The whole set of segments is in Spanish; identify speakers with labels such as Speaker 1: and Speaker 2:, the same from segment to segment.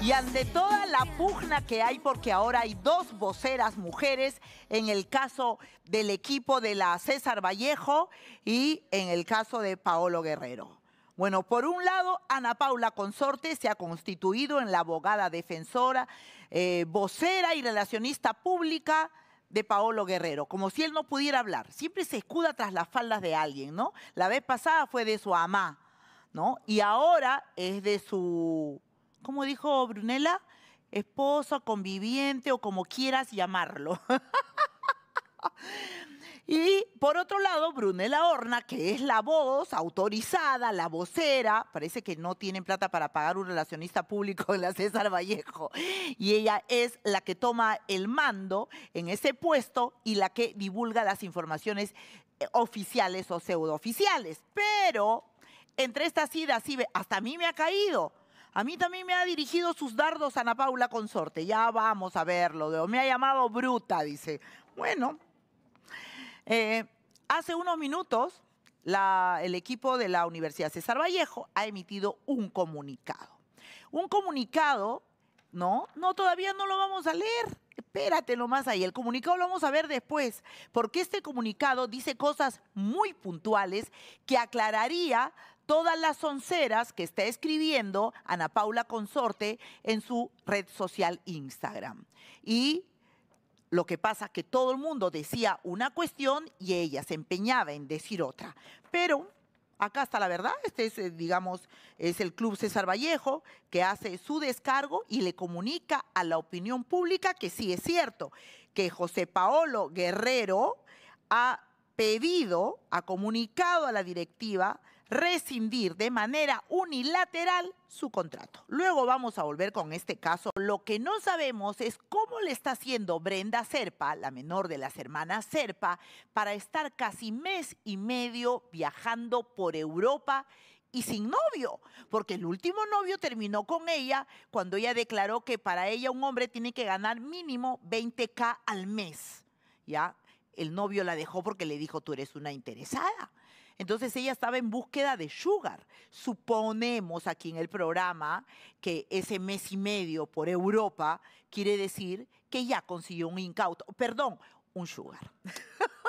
Speaker 1: Y ante toda la pugna que hay, porque ahora hay dos voceras mujeres, en el caso del equipo de la César Vallejo y en el caso de Paolo Guerrero. Bueno, por un lado, Ana Paula Consorte se ha constituido en la abogada defensora, eh, vocera y relacionista pública de Paolo Guerrero, como si él no pudiera hablar. Siempre se escuda tras las faldas de alguien, ¿no? La vez pasada fue de su amá, ¿no? Y ahora es de su como dijo Brunella, esposo, conviviente o como quieras llamarlo. y por otro lado, Brunella Horna, que es la voz autorizada, la vocera, parece que no tienen plata para pagar un relacionista público de la César Vallejo, y ella es la que toma el mando en ese puesto y la que divulga las informaciones eh, oficiales o pseudooficiales. Pero entre estas idas, hasta a mí me ha caído a mí también me ha dirigido sus dardos Ana Paula Consorte. Ya vamos a verlo. Me ha llamado bruta, dice. Bueno, eh, hace unos minutos el equipo de la Universidad César Vallejo ha emitido un comunicado. Un comunicado, ¿no? No, todavía no lo vamos a leer. Espérate más ahí. El comunicado lo vamos a ver después, porque este comunicado dice cosas muy puntuales que aclararía todas las onceras que está escribiendo Ana Paula Consorte en su red social Instagram. Y lo que pasa que todo el mundo decía una cuestión y ella se empeñaba en decir otra. Pero acá está la verdad, este es, eh, digamos, es el Club César Vallejo que hace su descargo y le comunica a la opinión pública que sí es cierto, que José Paolo Guerrero ha pedido, ha comunicado a la directiva rescindir de manera unilateral su contrato. Luego vamos a volver con este caso. Lo que no sabemos es cómo le está haciendo Brenda Serpa, la menor de las hermanas Serpa, para estar casi mes y medio viajando por Europa y sin novio, porque el último novio terminó con ella cuando ella declaró que para ella un hombre tiene que ganar mínimo 20k al mes. ¿Ya? El novio la dejó porque le dijo, tú eres una interesada. Entonces ella estaba en búsqueda de Sugar. Suponemos aquí en el programa que ese mes y medio por Europa quiere decir que ya consiguió un incauto, perdón, un Sugar.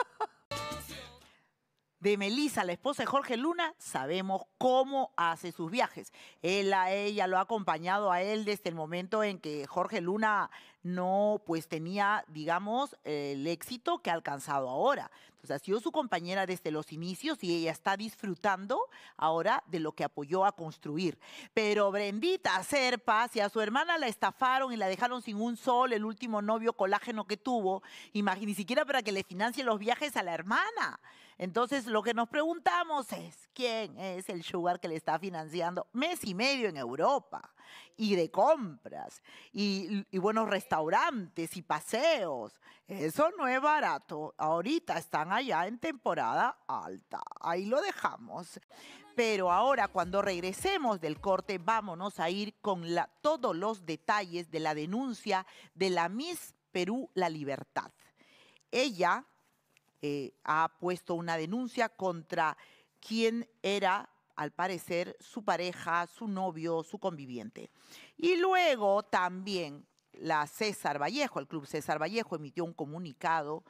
Speaker 1: de Melissa, la esposa de Jorge Luna, sabemos cómo hace sus viajes. Él a ella lo ha acompañado a él desde el momento en que Jorge Luna no pues tenía, digamos, el éxito que ha alcanzado ahora. Entonces ha sido su compañera desde los inicios y ella está disfrutando ahora de lo que apoyó a construir. Pero Brendita Serpa, si a su hermana la estafaron y la dejaron sin un sol, el último novio colágeno que tuvo, ni siquiera para que le financie los viajes a la hermana. Entonces, lo que nos preguntamos es, ¿quién es el sugar que le está financiando mes y medio en Europa? Y de compras, y, buenos restaurantes y paseos. Eso no es barato. Ahorita están allá en temporada alta. Ahí lo dejamos. Pero ahora, cuando regresemos del corte, vámonos a ir con todos los detalles de la denuncia de la Miss Perú La Libertad. Ella eh, ha puesto una denuncia contra quien era, al parecer, su pareja, su novio, su conviviente. Y luego también la César Vallejo, el Club César Vallejo, emitió un comunicado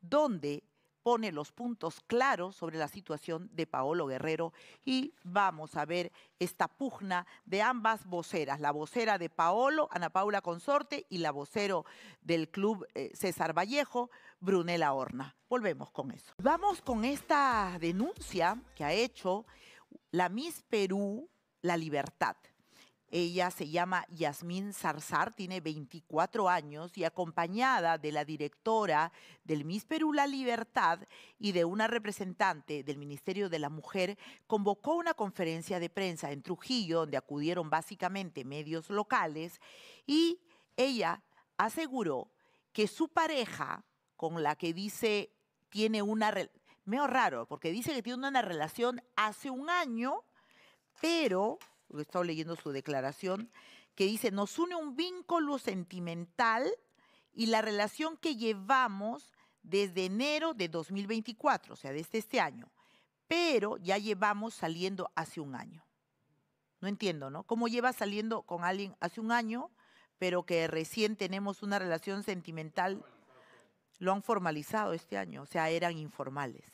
Speaker 1: donde pone los puntos claros sobre la situación de Paolo Guerrero y vamos a ver esta pugna de ambas voceras, la vocera de Paolo, Ana Paula Consorte, y la vocero del club eh, César Vallejo, Brunela Horna. Volvemos con eso. Vamos con esta denuncia que ha hecho la Miss Perú, La Libertad. Ella se llama Yasmín Zarzar, tiene 24 años y acompañada de la directora del Miss Perú La Libertad y de una representante del Ministerio de la Mujer, convocó una conferencia de prensa en Trujillo, donde acudieron básicamente medios locales, y ella aseguró que su pareja, con la que dice tiene una... Meo raro, porque dice que tiene una relación hace un año, pero he estado leyendo su declaración, que dice, nos une un vínculo sentimental y la relación que llevamos desde enero de 2024, o sea, desde este año, pero ya llevamos saliendo hace un año. No entiendo, ¿no? ¿Cómo lleva saliendo con alguien hace un año, pero que recién tenemos una relación sentimental? Lo han formalizado este año, o sea, eran informales.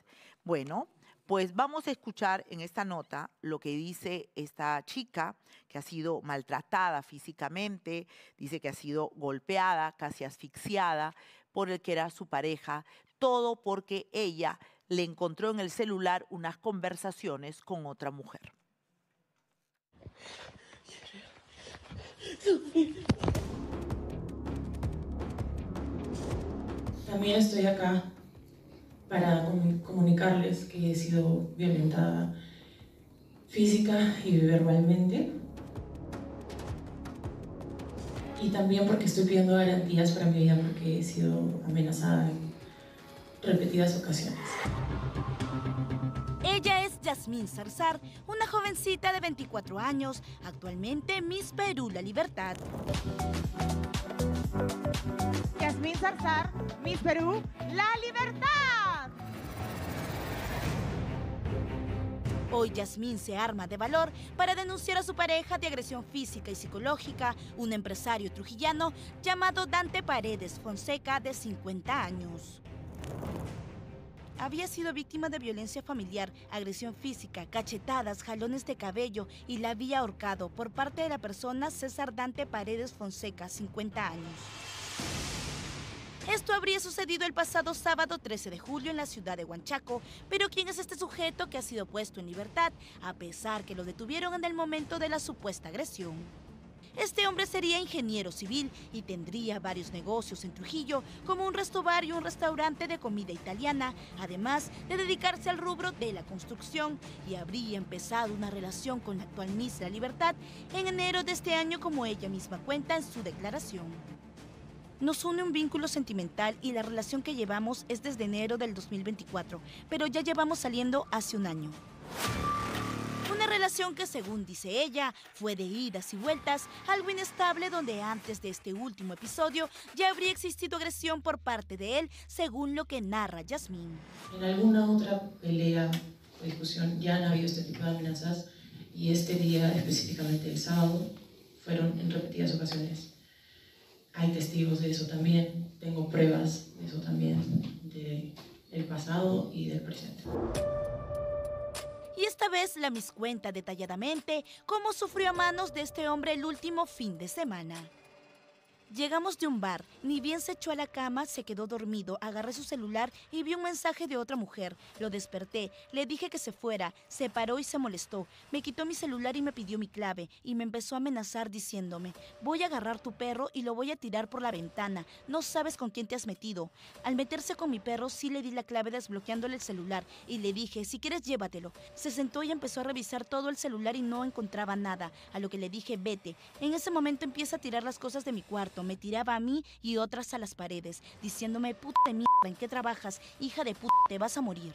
Speaker 1: Bueno, pues vamos a escuchar en esta nota lo que dice esta chica que ha sido maltratada físicamente, dice que ha sido golpeada, casi asfixiada por el que era su pareja, todo porque ella le encontró en el celular unas conversaciones con otra mujer. También estoy acá para comunicarles que he sido violentada física y verbalmente. Y también porque estoy pidiendo garantías para mi vida porque he sido amenazada en repetidas ocasiones.
Speaker 2: Ella es Yasmín Zarzar, una jovencita de 24 años, actualmente Miss Perú La Libertad. Yasmín Zarzar, Miss Perú La Libertad. Hoy Yasmín se arma de valor para denunciar a su pareja de agresión física y psicológica, un empresario trujillano llamado Dante Paredes Fonseca de 50 años. Había sido víctima de violencia familiar, agresión física, cachetadas, jalones de cabello y la había ahorcado por parte de la persona César Dante Paredes Fonseca, 50 años. Esto habría sucedido el pasado sábado 13 de julio en la ciudad de Huanchaco, pero ¿quién es este sujeto que ha sido puesto en libertad a pesar que lo detuvieron en el momento de la supuesta agresión? Este hombre sería ingeniero civil y tendría varios negocios en Trujillo, como un restobar y un restaurante de comida italiana, además de dedicarse al rubro de la construcción y habría empezado una relación con la actual Miss Libertad en enero de este año, como ella misma cuenta en su declaración. Nos une un vínculo sentimental y la relación que llevamos es desde enero del 2024, pero ya llevamos saliendo hace un año. Una relación que, según dice ella, fue de idas y vueltas, algo inestable donde antes de este último episodio ya habría existido agresión por parte de él, según lo que narra Yasmín.
Speaker 1: En alguna otra pelea o discusión ya han habido este tipo de amenazas y este día, específicamente el sábado, fueron en repetidas ocasiones hay testigos de eso también, tengo pruebas de eso también, del pasado y del presente.
Speaker 2: Y esta vez la cuenta detalladamente cómo sufrió a manos de este hombre el último fin de semana. Llegamos de un bar. Ni bien se echó a la cama, se quedó dormido. Agarré su celular y vi un mensaje de otra mujer. Lo desperté. Le dije que se fuera. Se paró y se molestó. Me quitó mi celular y me pidió mi clave. Y me empezó a amenazar diciéndome, voy a agarrar tu perro y lo voy a tirar por la ventana. No sabes con quién te has metido. Al meterse con mi perro, sí le di la clave desbloqueándole el celular. Y le dije, si quieres, llévatelo. Se sentó y empezó a revisar todo el celular y no encontraba nada. A lo que le dije, vete. En ese momento empieza a tirar las cosas de mi cuarto me tiraba a mí y otras a las paredes, diciéndome, puta de mierda, ¿en qué trabajas? Hija de puta, te vas a morir.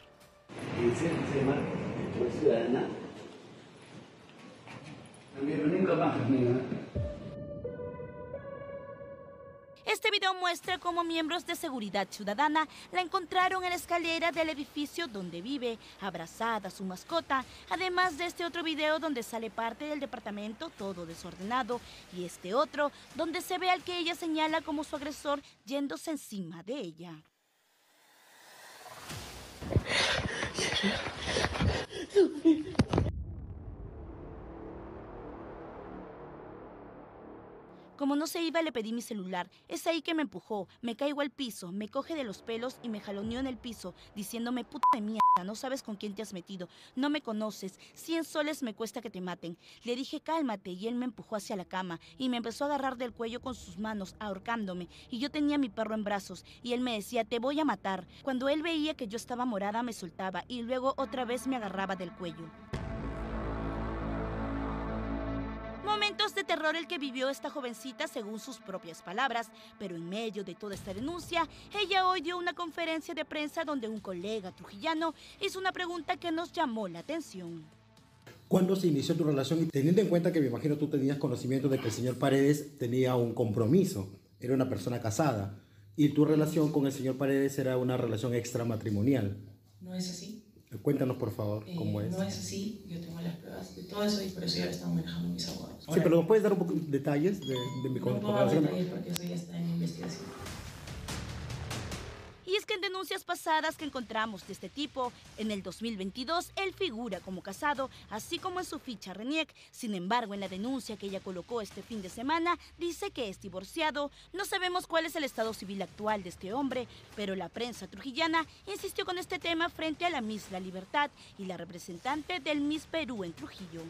Speaker 2: Este video muestra cómo miembros de seguridad ciudadana la encontraron en la escalera del edificio donde vive, abrazada a su mascota, además de este otro video donde sale parte del departamento todo desordenado y este otro donde se ve al que ella señala como su agresor yéndose encima de ella. Como no se iba, le pedí mi celular. Es ahí que me empujó, me caigo al piso, me coge de los pelos y me jaloneó en el piso, diciéndome, puta de mierda, no sabes con quién te has metido, no me conoces, 100 soles me cuesta que te maten. Le dije, cálmate, y él me empujó hacia la cama y me empezó a agarrar del cuello con sus manos, ahorcándome, y yo tenía mi perro en brazos, y él me decía, te voy a matar. Cuando él veía que yo estaba morada, me soltaba, y luego otra vez me agarraba del cuello. terror el que vivió esta jovencita según sus propias palabras, pero en medio de toda esta denuncia, ella hoy dio una conferencia de prensa donde un colega trujillano hizo una pregunta que nos llamó la atención.
Speaker 1: ¿Cuándo se inició tu relación? Y teniendo en cuenta que me imagino tú tenías conocimiento de que el señor Paredes tenía un compromiso, era una persona casada, y tu relación con el señor Paredes era una relación extramatrimonial.
Speaker 2: No es así.
Speaker 1: Cuéntanos, por favor, eh, cómo es. No es
Speaker 2: así, yo tengo las pruebas de todo eso y por eso ya lo están manejando mis abogados. Sí, pero
Speaker 1: ¿nos puedes dar un poco de detalles de, mi no, no, porque eso ya está en investigación
Speaker 2: denuncias pasadas que encontramos de este tipo, en el 2022 él figura como casado, así como en su ficha RENIEC. Sin embargo, en la denuncia que ella colocó este fin de semana, dice que es divorciado. No sabemos cuál es el estado civil actual de este hombre, pero la prensa trujillana insistió con este tema frente a la Miss La Libertad y la representante del Miss Perú en Trujillo.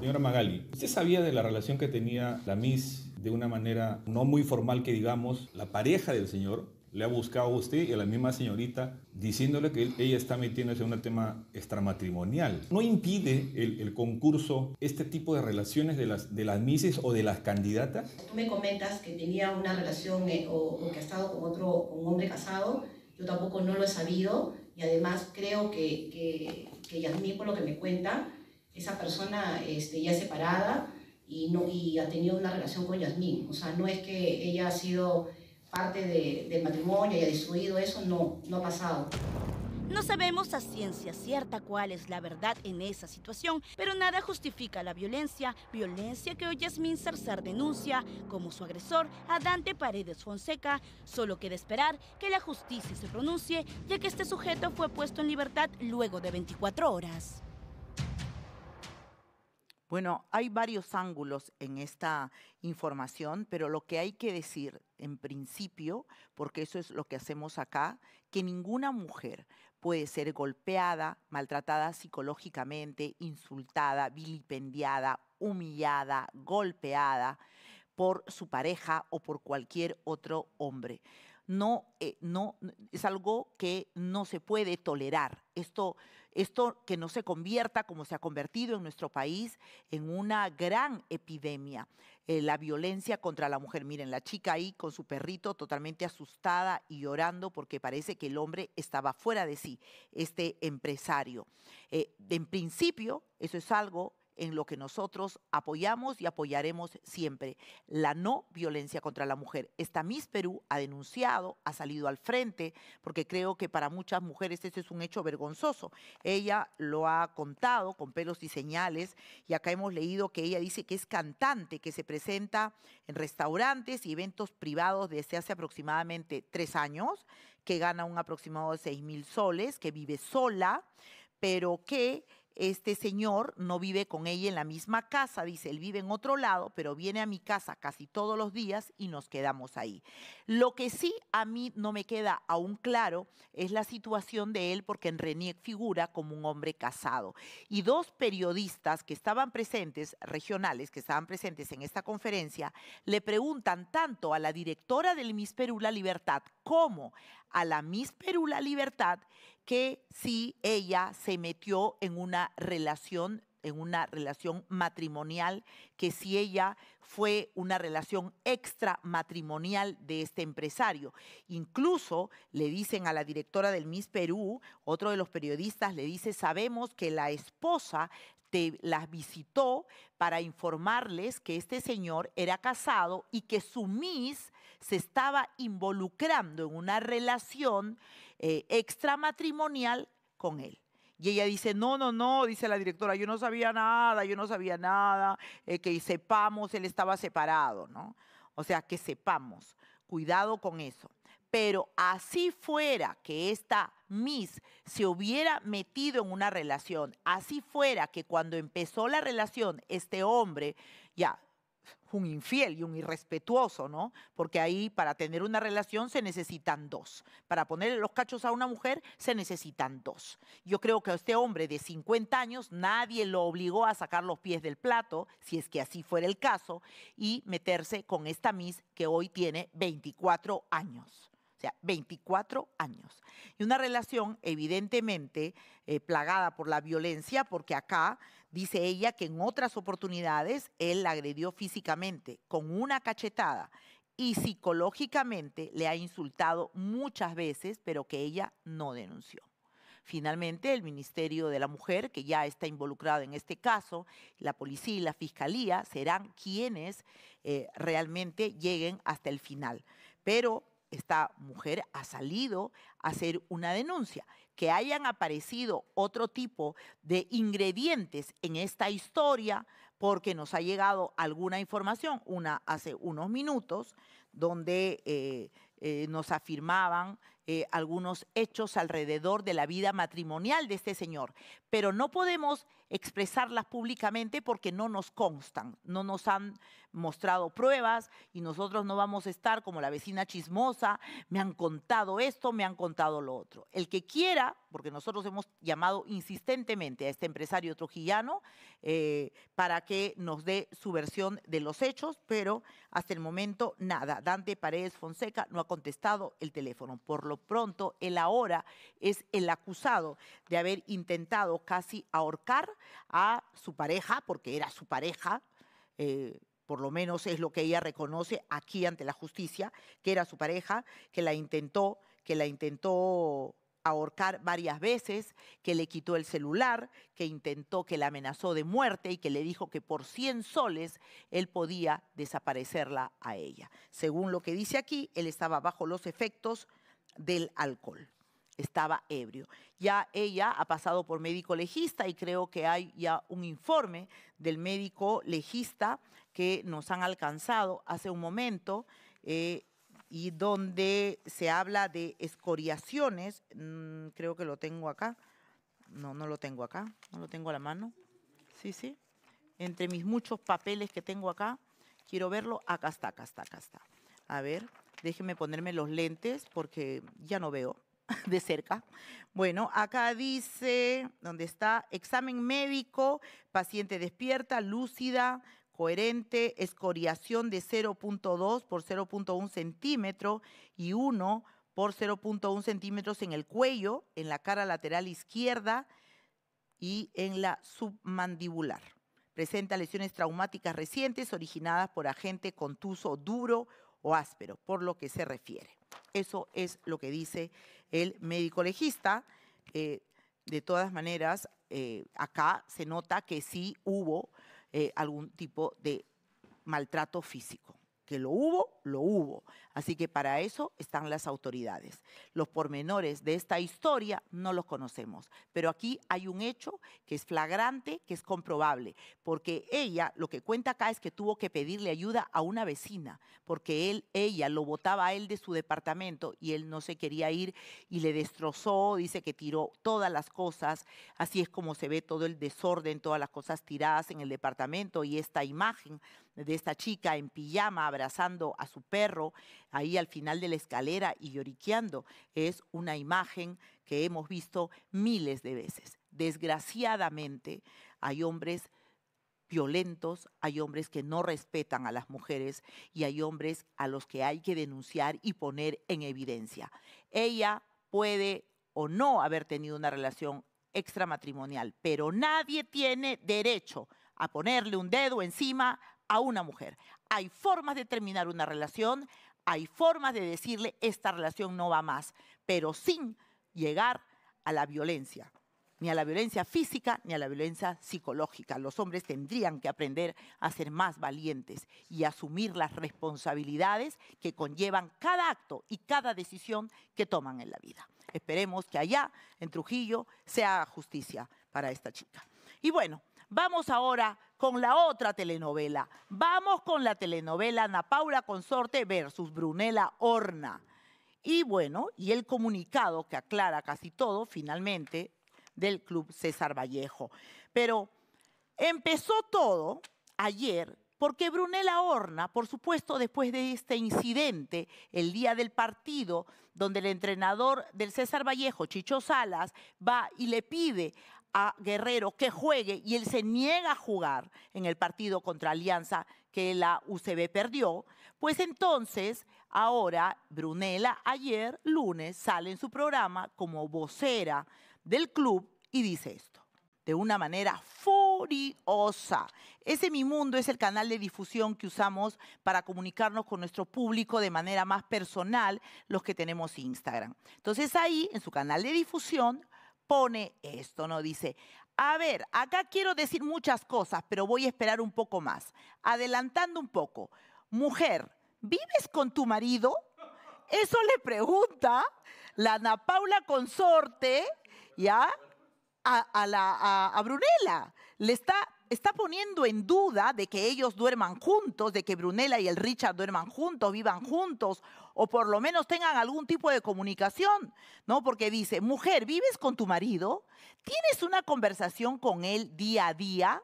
Speaker 1: Señora Magali, ¿usted sabía de la relación que tenía la Miss de una manera no muy formal que digamos, la pareja del señor le ha buscado a usted y a la misma señorita diciéndole que ella está metiéndose en un tema extramatrimonial. ¿No impide el, concurso este tipo de relaciones de las, de las mises o de las candidatas?
Speaker 2: Tú me comentas que tenía una relación eh, o, que ha estado con otro un hombre casado. Yo tampoco no lo he sabido y además creo que, que, que Yasmín, por lo que me cuenta, esa persona este, ya separada y, no, y ha tenido una relación con Yasmín. O sea, no es que ella ha sido parte de, del matrimonio ha destruido eso, no, no ha pasado. No sabemos a ciencia cierta cuál es la verdad en esa situación, pero nada justifica la violencia, violencia que hoy Yasmín Sarzar denuncia como su agresor a Dante Paredes Fonseca, solo queda esperar que la justicia se pronuncie, ya que este sujeto fue puesto en libertad luego de 24 horas.
Speaker 1: Bueno, hay varios ángulos en esta información, pero lo que hay que decir en principio, porque eso es lo que hacemos acá, que ninguna mujer puede ser golpeada, maltratada psicológicamente, insultada, vilipendiada, humillada, golpeada por su pareja o por cualquier otro hombre. No, eh, no es algo que no se puede tolerar. Esto esto que no se convierta, como se ha convertido en nuestro país, en una gran epidemia. Eh, la violencia contra la mujer. Miren, la chica ahí con su perrito totalmente asustada y llorando porque parece que el hombre estaba fuera de sí, este empresario. Eh, en principio, eso es algo en lo que nosotros apoyamos y apoyaremos siempre, la no violencia contra la mujer. Esta Miss Perú ha denunciado, ha salido al frente, porque creo que para muchas mujeres ese es un hecho vergonzoso. Ella lo ha contado con pelos y señales, y acá hemos leído que ella dice que es cantante, que se presenta en restaurantes y eventos privados desde hace aproximadamente tres años, que gana un aproximado de seis mil soles, que vive sola, pero que este señor no vive con ella en la misma casa, dice, él vive en otro lado, pero viene a mi casa casi todos los días y nos quedamos ahí. Lo que sí a mí no me queda aún claro es la situación de él porque en Renier figura como un hombre casado. Y dos periodistas que estaban presentes, regionales, que estaban presentes en esta conferencia, le preguntan tanto a la directora del Miss Perú La Libertad como a la Miss Perú La Libertad que si ella se metió en una relación en una relación matrimonial, que si ella fue una relación extramatrimonial de este empresario. Incluso le dicen a la directora del Miss Perú, otro de los periodistas le dice, sabemos que la esposa las visitó para informarles que este señor era casado y que su Miss se estaba involucrando en una relación eh, extramatrimonial con él. Y ella dice, no, no, no, dice la directora, yo no sabía nada, yo no sabía nada, eh, que sepamos, él estaba separado, ¿no? O sea, que sepamos, cuidado con eso pero así fuera que esta Miss se hubiera metido en una relación, así fuera que cuando empezó la relación este hombre, ya, un infiel y un irrespetuoso, ¿no? Porque ahí para tener una relación se necesitan dos. Para ponerle los cachos a una mujer se necesitan dos. Yo creo que a este hombre de 50 años nadie lo obligó a sacar los pies del plato, si es que así fuera el caso, y meterse con esta Miss que hoy tiene 24 años. 24 años. Y una relación evidentemente eh, plagada por la violencia, porque acá dice ella que en otras oportunidades él la agredió físicamente con una cachetada y psicológicamente le ha insultado muchas veces, pero que ella no denunció. Finalmente, el Ministerio de la Mujer, que ya está involucrado en este caso, la policía y la fiscalía serán quienes eh, realmente lleguen hasta el final. Pero esta mujer ha salido a hacer una denuncia. Que hayan aparecido otro tipo de ingredientes en esta historia, porque nos ha llegado alguna información, una hace unos minutos, donde eh, eh, nos afirmaban eh, algunos hechos alrededor de la vida matrimonial de este señor. Pero no podemos expresarlas públicamente porque no nos constan, no nos han mostrado pruebas y nosotros no vamos a estar como la vecina chismosa, me han contado esto, me han contado lo otro. El que quiera, porque nosotros hemos llamado insistentemente a este empresario trujillano eh, para que nos dé su versión de los hechos, pero hasta el momento nada. Dante Paredes Fonseca no ha contestado el teléfono. Por lo pronto, él ahora es el acusado de haber intentado casi ahorcar a su pareja, porque era su pareja, eh, por lo menos es lo que ella reconoce aquí ante la justicia, que era su pareja, que la intentó, que la intentó ahorcar varias veces, que le quitó el celular, que intentó, que la amenazó de muerte y que le dijo que por 100 soles él podía desaparecerla a ella. Según lo que dice aquí, él estaba bajo los efectos del alcohol estaba ebrio. Ya ella ha pasado por médico legista y creo que hay ya un informe del médico legista que nos han alcanzado hace un momento eh, y donde se habla de escoriaciones, mm, creo que lo tengo acá, no, no lo tengo acá, no lo tengo a la mano, sí, sí, entre mis muchos papeles que tengo acá, quiero verlo, acá está, acá está, acá está. A ver, déjenme ponerme los lentes porque ya no veo. de cerca. Bueno, acá dice, donde está, examen médico, paciente despierta, lúcida, coherente, escoriación de 0.2 por 0.1 centímetro y 1 por 0.1 centímetros en el cuello, en la cara lateral izquierda y en la submandibular. Presenta lesiones traumáticas recientes originadas por agente contuso duro o áspero, por lo que se refiere. Eso es lo que dice el médico legista. Eh, de todas maneras, eh, acá se nota que sí hubo eh, algún tipo de maltrato físico, que lo hubo lo hubo. Así que para eso están las autoridades. Los pormenores de esta historia no los conocemos, pero aquí hay un hecho que es flagrante, que es comprobable, porque ella lo que cuenta acá es que tuvo que pedirle ayuda a una vecina, porque él, ella lo botaba a él de su departamento y él no se quería ir y le destrozó, dice que tiró todas las cosas, así es como se ve todo el desorden, todas las cosas tiradas en el departamento y esta imagen de esta chica en pijama abrazando a su perro ahí al final de la escalera y lloriqueando, es una imagen que hemos visto miles de veces. Desgraciadamente hay hombres violentos, hay hombres que no respetan a las mujeres y hay hombres a los que hay que denunciar y poner en evidencia. Ella puede o no haber tenido una relación extramatrimonial, pero nadie tiene derecho a ponerle un dedo encima a una mujer. Hay formas de terminar una relación, hay formas de decirle esta relación no va más, pero sin llegar a la violencia, ni a la violencia física ni a la violencia psicológica. Los hombres tendrían que aprender a ser más valientes y asumir las responsabilidades que conllevan cada acto y cada decisión que toman en la vida. Esperemos que allá, en Trujillo, se haga justicia para esta chica. Y bueno, vamos ahora con la otra telenovela. Vamos con la telenovela Ana Paula Consorte versus Brunela Horna. Y bueno, y el comunicado que aclara casi todo finalmente del Club César Vallejo. Pero empezó todo ayer porque Brunella Horna, por supuesto, después de este incidente, el día del partido, donde el entrenador del César Vallejo, Chicho Salas, va y le pide a Guerrero que juegue y él se niega a jugar en el partido contra Alianza que la UCB perdió, pues entonces ahora Brunella ayer lunes sale en su programa como vocera del club y dice esto de una manera furiosa. Ese Mi Mundo es el canal de difusión que usamos para comunicarnos con nuestro público de manera más personal, los que tenemos Instagram. Entonces ahí, en su canal de difusión, pone esto, ¿no? Dice, a ver, acá quiero decir muchas cosas, pero voy a esperar un poco más. Adelantando un poco, mujer, ¿vives con tu marido? Eso le pregunta la Ana Paula consorte, ¿ya? A, la, a, a Brunella. Le está está poniendo en duda de que ellos duerman juntos, de que Brunella y el Richard duerman juntos, vivan juntos, o por lo menos tengan algún tipo de comunicación, ¿no? Porque dice, mujer, ¿vives con tu marido? ¿Tienes una conversación con él día a día?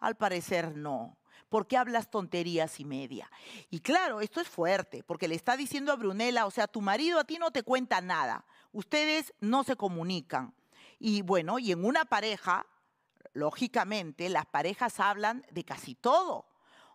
Speaker 1: Al parecer no. porque hablas tonterías y media? Y claro, esto es fuerte, porque le está diciendo a Brunella, o sea, tu marido a ti no te cuenta nada, ustedes no se comunican. Y bueno, y en una pareja lógicamente, las parejas hablan de casi todo.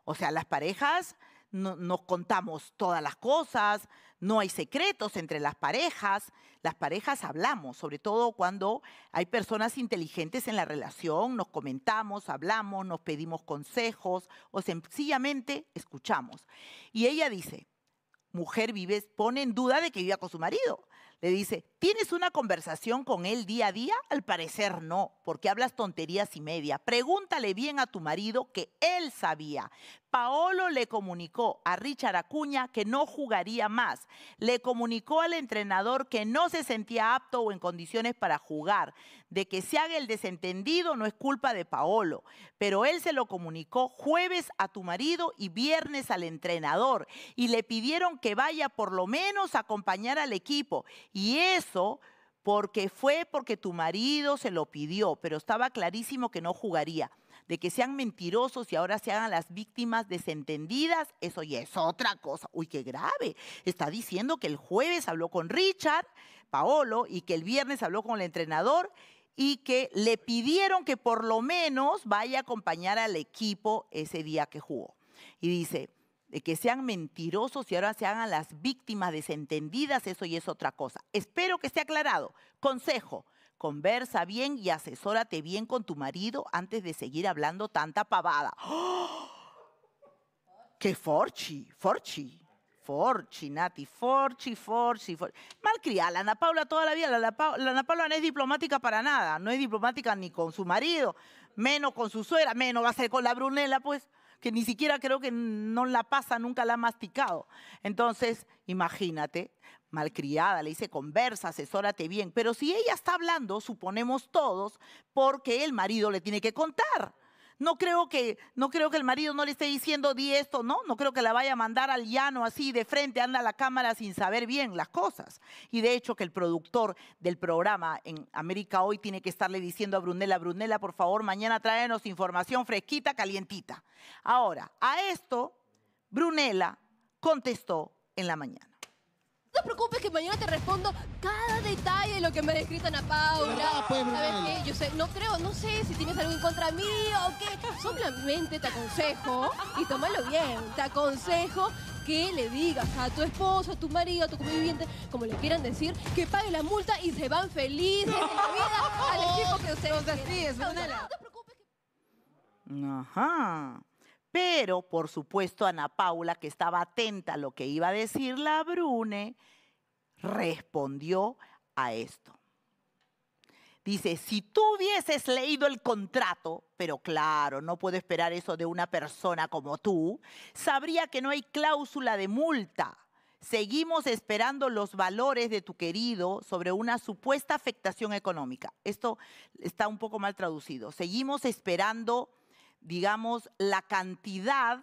Speaker 1: O sea, las parejas nos contamos todas las cosas, no hay secretos entre las parejas, las parejas hablamos, sobre todo cuando hay personas inteligentes en la relación, nos comentamos, hablamos, nos pedimos consejos o sencillamente escuchamos. Y ella dice, mujer vives, pone en duda de que viva con su marido. Le dice, ¿Tienes una conversación con él día a día? Al parecer no, porque hablas tonterías y media. Pregúntale bien a tu marido que él sabía. Paolo le comunicó a Richard Acuña que no jugaría más. Le comunicó al entrenador que no se sentía apto o en condiciones para jugar. De que se haga el desentendido no es culpa de Paolo, pero él se lo comunicó jueves a tu marido y viernes al entrenador. Y le pidieron que vaya por lo menos a acompañar al equipo. Y eso porque fue porque tu marido se lo pidió, pero estaba clarísimo que no jugaría. De que sean mentirosos y ahora se hagan las víctimas desentendidas, eso ya es otra cosa. Uy, qué grave. Está diciendo que el jueves habló con Richard, Paolo, y que el viernes habló con el entrenador y que le pidieron que por lo menos vaya a acompañar al equipo ese día que jugó. Y dice, de que sean mentirosos y ahora se hagan las víctimas desentendidas, eso y es otra cosa. Espero que esté aclarado. Consejo, conversa bien y asesórate bien con tu marido antes de seguir hablando tanta pavada. ¡Oh! ¡Qué forchi, forchi! Forchi, Nati, forchi, forchi, forchi. Malcriada, la Ana Paula toda la vida, la, Ana Paula no es diplomática para nada, no es diplomática ni con su marido, menos con su suegra, menos va a ser con la Brunela, pues que ni siquiera creo que no la pasa, nunca la ha masticado. Entonces, imagínate, malcriada, le dice, conversa, asesórate bien. Pero si ella está hablando, suponemos todos, porque el marido le tiene que contar. No creo que, no creo que el marido no le esté diciendo di esto, no, no creo que la vaya a mandar al llano así de frente, anda a la cámara sin saber bien las cosas. Y de hecho que el productor del programa en América Hoy tiene que estarle diciendo a Brunella, Brunella, por favor, mañana tráenos información fresquita, calientita. Ahora, a esto, Brunella contestó en la mañana. No te preocupes que mañana te respondo cada detalle de lo que me ha escrito
Speaker 2: Ana Paula. Ah, pues, ¿Sabes qué? Yo sé, no creo, no sé si tienes algo en contra mí o qué. Solamente te aconsejo, y tómalo bien, te aconsejo que le digas a tu esposo, a tu marido, a tu conviviente, como le quieran decir, que pague la multa y se van felices
Speaker 1: la vida al equipo que ustedes no, no te preocupes. Ajá. Pero, por supuesto, Ana Paula, que estaba atenta a lo que iba a decir la Brune, respondió a esto. Dice, si tú hubieses leído el contrato, pero claro, no puedo esperar eso de una persona como tú, sabría que no hay cláusula de multa. Seguimos esperando los valores de tu querido sobre una supuesta afectación económica. Esto está un poco mal traducido. Seguimos esperando digamos, la cantidad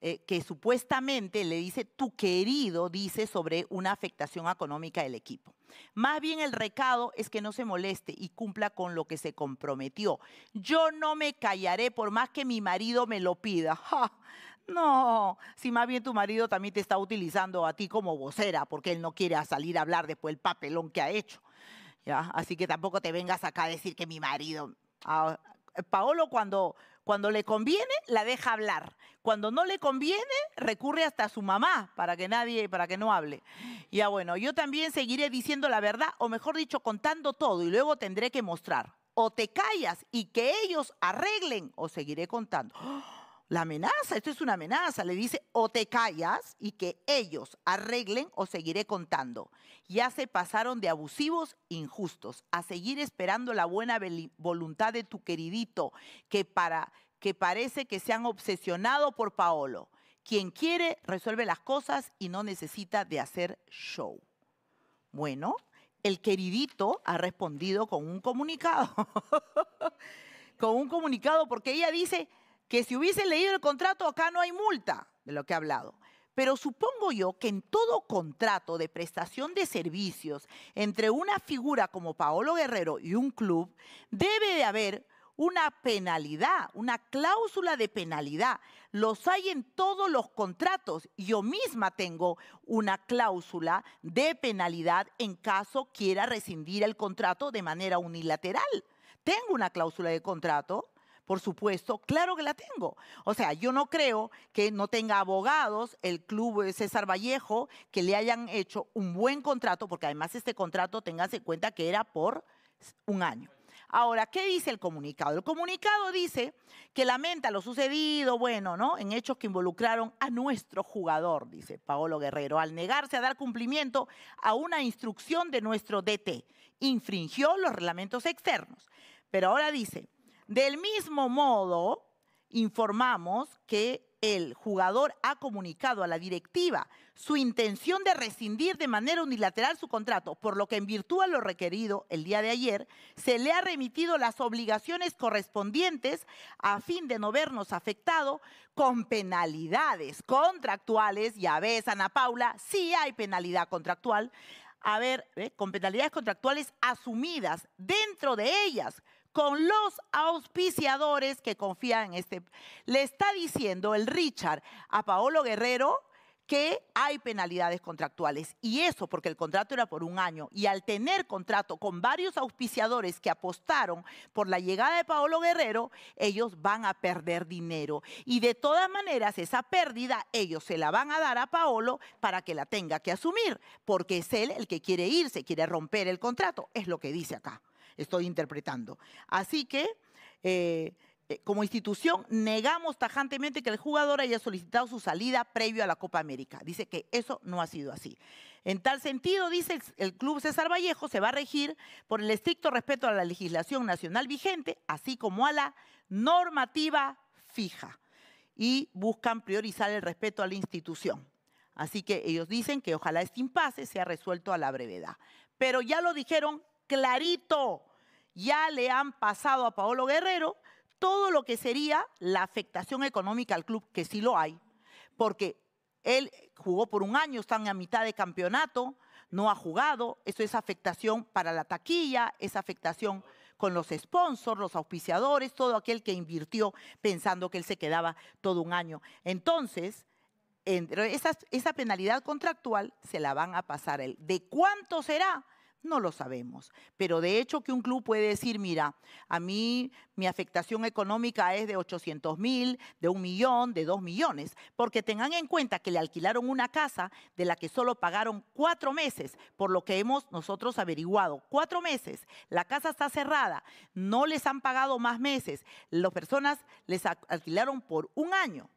Speaker 1: eh, que supuestamente le dice tu querido, dice sobre una afectación económica del equipo. Más bien el recado es que no se moleste y cumpla con lo que se comprometió. Yo no me callaré por más que mi marido me lo pida. No, si más bien tu marido también te está utilizando a ti como vocera, porque él no quiere salir a hablar después del papelón que ha hecho. ¿Ya? Así que tampoco te vengas acá a decir que mi marido... Ah, Paolo cuando cuando le conviene, la deja hablar. Cuando no le conviene, recurre hasta a su mamá para que nadie, para que no hable. Ya bueno, yo también seguiré diciendo la verdad, o mejor dicho, contando todo y luego tendré que mostrar. O te callas y que ellos arreglen, o seguiré contando. ¡Oh! La amenaza, esto es una amenaza. Le dice, o te callas y que ellos arreglen o seguiré contando. Ya se pasaron de abusivos injustos a seguir esperando la buena voluntad de tu queridito, que, para, que parece que se han obsesionado por Paolo. Quien quiere resuelve las cosas y no necesita de hacer show. Bueno, el queridito ha respondido con un comunicado. con un comunicado porque ella dice, que si hubiesen leído el contrato acá no hay multa, de lo que he hablado. Pero supongo yo que en todo contrato de prestación de servicios entre una figura como Paolo Guerrero y un club, debe de haber una penalidad, una cláusula de penalidad. Los hay en todos los contratos. Yo misma tengo una cláusula de penalidad en caso quiera rescindir el contrato de manera unilateral. Tengo una cláusula de contrato por supuesto, claro que la tengo. O sea, yo no creo que no tenga abogados el club César Vallejo que le hayan hecho un buen contrato, porque además este contrato, téngase en cuenta que era por un año. Ahora, ¿qué dice el comunicado? El comunicado dice que lamenta lo sucedido, bueno, ¿no? En hechos que involucraron a nuestro jugador, dice Paolo Guerrero, al negarse a dar cumplimiento a una instrucción de nuestro DT. Infringió los reglamentos externos. Pero ahora dice, del mismo modo, informamos que el jugador ha comunicado a la directiva su intención de rescindir de manera unilateral su contrato, por lo que en virtud a lo requerido el día de ayer, se le ha remitido las obligaciones correspondientes a fin de no vernos afectado con penalidades contractuales. Ya ves, Ana Paula, sí hay penalidad contractual. A ver, con penalidades contractuales asumidas dentro de ellas con los auspiciadores que confían en este. Le está diciendo el Richard a Paolo Guerrero que hay penalidades contractuales. Y eso porque el contrato era por un año. Y al tener contrato con varios auspiciadores que apostaron por la llegada de Paolo Guerrero, ellos van a perder dinero. Y de todas maneras, esa pérdida ellos se la van a dar a Paolo para que la tenga que asumir, porque es él el que quiere irse, quiere romper el contrato. Es lo que dice acá estoy interpretando. Así que, eh, eh, como institución, negamos tajantemente que el jugador haya solicitado su salida previo a la Copa América. Dice que eso no ha sido así. En tal sentido, dice el, Club César Vallejo, se va a regir por el estricto respeto a la legislación nacional vigente, así como a la normativa fija y buscan priorizar el respeto a la institución. Así que ellos dicen que ojalá este impasse sea resuelto a la brevedad. Pero ya lo dijeron clarito. Ya le han pasado a Paolo Guerrero todo lo que sería la afectación económica al club, que sí lo hay, porque él jugó por un año, están a mitad de campeonato, no ha jugado, eso es afectación para la taquilla, es afectación con los sponsors, los auspiciadores, todo aquel que invirtió pensando que él se quedaba todo un año. Entonces, esa penalidad contractual se la van a pasar a él. ¿De cuánto será? No lo sabemos. Pero de hecho que un club puede decir, mira, a mí mi afectación económica es de 800 mil, de un millón, de dos millones, porque tengan en cuenta que le alquilaron una casa de la que solo pagaron cuatro meses, por lo que hemos nosotros averiguado. Cuatro meses, la casa está cerrada, no les han pagado más meses, las personas les alquilaron por un año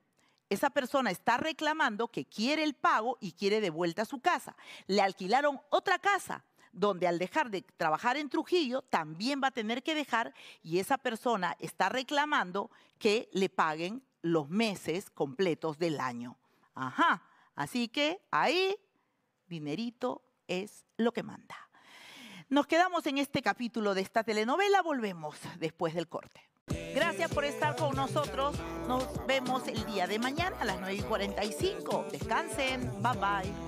Speaker 1: esa persona está reclamando que quiere el pago y quiere de vuelta su casa. Le alquilaron otra casa donde al dejar de trabajar en Trujillo también va a tener que dejar y esa persona está reclamando que le paguen los meses completos del año. Ajá, así que ahí dinerito es lo que manda. Nos quedamos en este capítulo de esta telenovela, volvemos después del corte. Gracias por estar con nosotros. Nos vemos el día de mañana a las 9 y 45. Descansen. Bye bye.